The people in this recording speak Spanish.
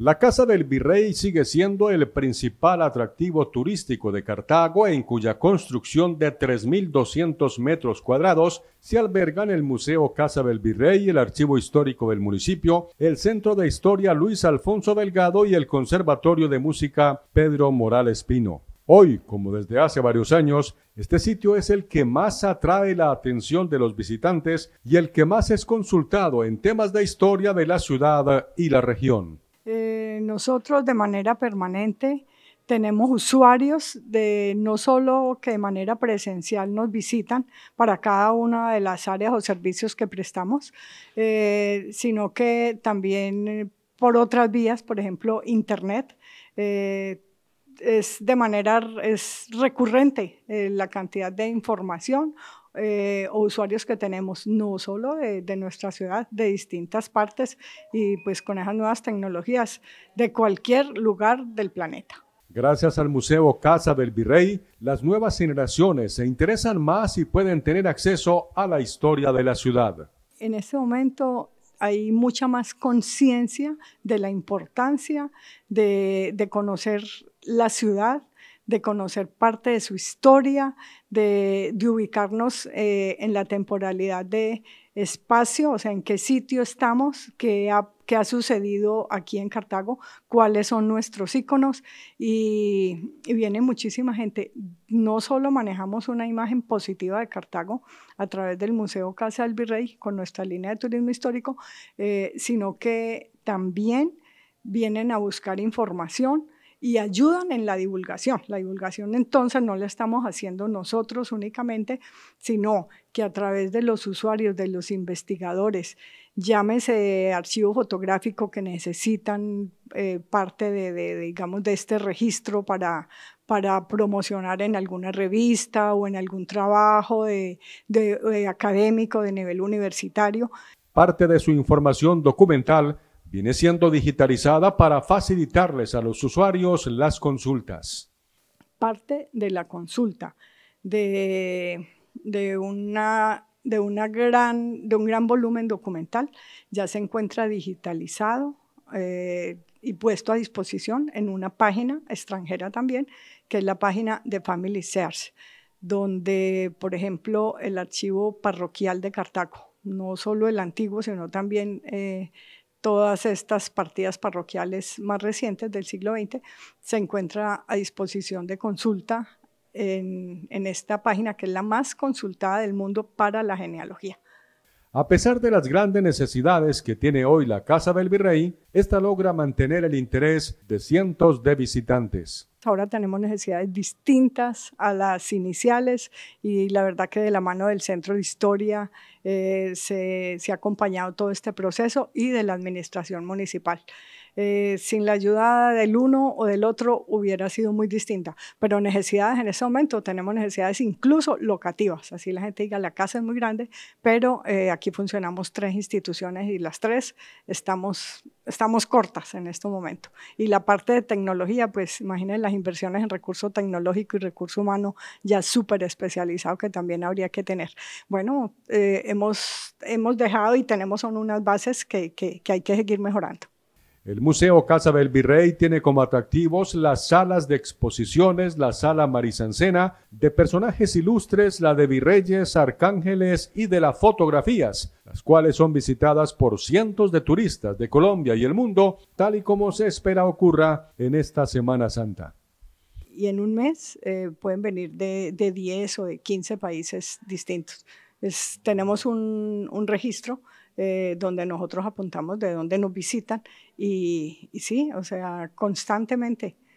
La Casa del Virrey sigue siendo el principal atractivo turístico de Cartago, en cuya construcción de 3.200 metros cuadrados se albergan el Museo Casa del Virrey, el Archivo Histórico del Municipio, el Centro de Historia Luis Alfonso Delgado y el Conservatorio de Música Pedro Morales Pino. Hoy, como desde hace varios años, este sitio es el que más atrae la atención de los visitantes y el que más es consultado en temas de historia de la ciudad y la región. Eh, nosotros de manera permanente tenemos usuarios de no solo que de manera presencial nos visitan para cada una de las áreas o servicios que prestamos, eh, sino que también eh, por otras vías, por ejemplo, Internet. es de manera recurrente la cantidad de información eh, o usuarios que tenemos, no solo de, nuestra ciudad, de distintas partes y pues con esas nuevas tecnologías de cualquier lugar del planeta. Gracias al Museo Casa del Virrey, las nuevas generaciones se interesan más y pueden tener acceso a la historia de la ciudad. En este momento hay mucha más conciencia de la importancia de conocer la ciudad, de conocer parte de su historia, de, ubicarnos eh, en la temporalidad de espacio, o sea, en qué sitio estamos, qué ha, sucedido aquí en Cartago, cuáles son nuestros íconos y, viene muchísima gente. No solo manejamos una imagen positiva de Cartago a través del Museo Casa del Virrey con nuestra línea de turismo histórico, eh, sino que también vienen a buscar información y ayudan en la divulgación. La divulgación entonces no la estamos haciendo nosotros únicamente, sino que a través de los usuarios, de los investigadores, llámese archivo fotográfico que necesitan eh, parte de, digamos, de este registro para, para promocionar en alguna revista o en algún trabajo de, eh, académico de nivel universitario. Parte de su información documental viene siendo digitalizada para facilitarles a los usuarios las consultas. Parte de la consulta, de, una, de, una gran, de un gran volumen documental, ya se encuentra digitalizado. Eh, y puesto a disposición en una página extranjera también, que es la página de Family Search, donde, por ejemplo, el archivo parroquial de Cartago, no solo el antiguo, sino también eh, todas estas partidas parroquiales más recientes del siglo XX, se encuentra a disposición de consulta en, en, esta página que es la más consultada del mundo para la genealogía. A pesar de las grandes necesidades que tiene hoy la Casa del Virrey, esta logra mantener el interés de cientos de visitantes. Ahora tenemos necesidades distintas a las iniciales y la verdad que de la mano del Centro de Historia eh, se, ha acompañado todo este proceso y de la Administración Municipal. Eh, sin la ayuda del uno o del otro hubiera sido muy distinta, pero necesidades en ese momento tenemos necesidades incluso locativas, así la gente diga la casa es muy grande, pero eh, aquí funcionamos tres instituciones y las tres estamos estamos cortas en este momento. Y la parte de tecnología, pues imaginen las inversiones en recurso tecnológico y recurso humano ya súper especializado que también habría que tener. Bueno, eh, hemos, hemos dejado y tenemos son unas bases que hay que seguir mejorando. El Museo Casa del Virrey tiene como atractivos las salas de exposiciones, la sala Marisancena, de personajes ilustres, la de virreyes, arcángeles y de las fotografías, las cuales son visitadas por cientos de turistas de Colombia y el mundo, tal y como se espera ocurra en esta Semana Santa. Y en un mes eh, pueden venir de, de 10 o de 15 países distintos tenemos un, registro eh, donde nosotros apuntamos de dónde nos visitan y sí, o sea, constantemente.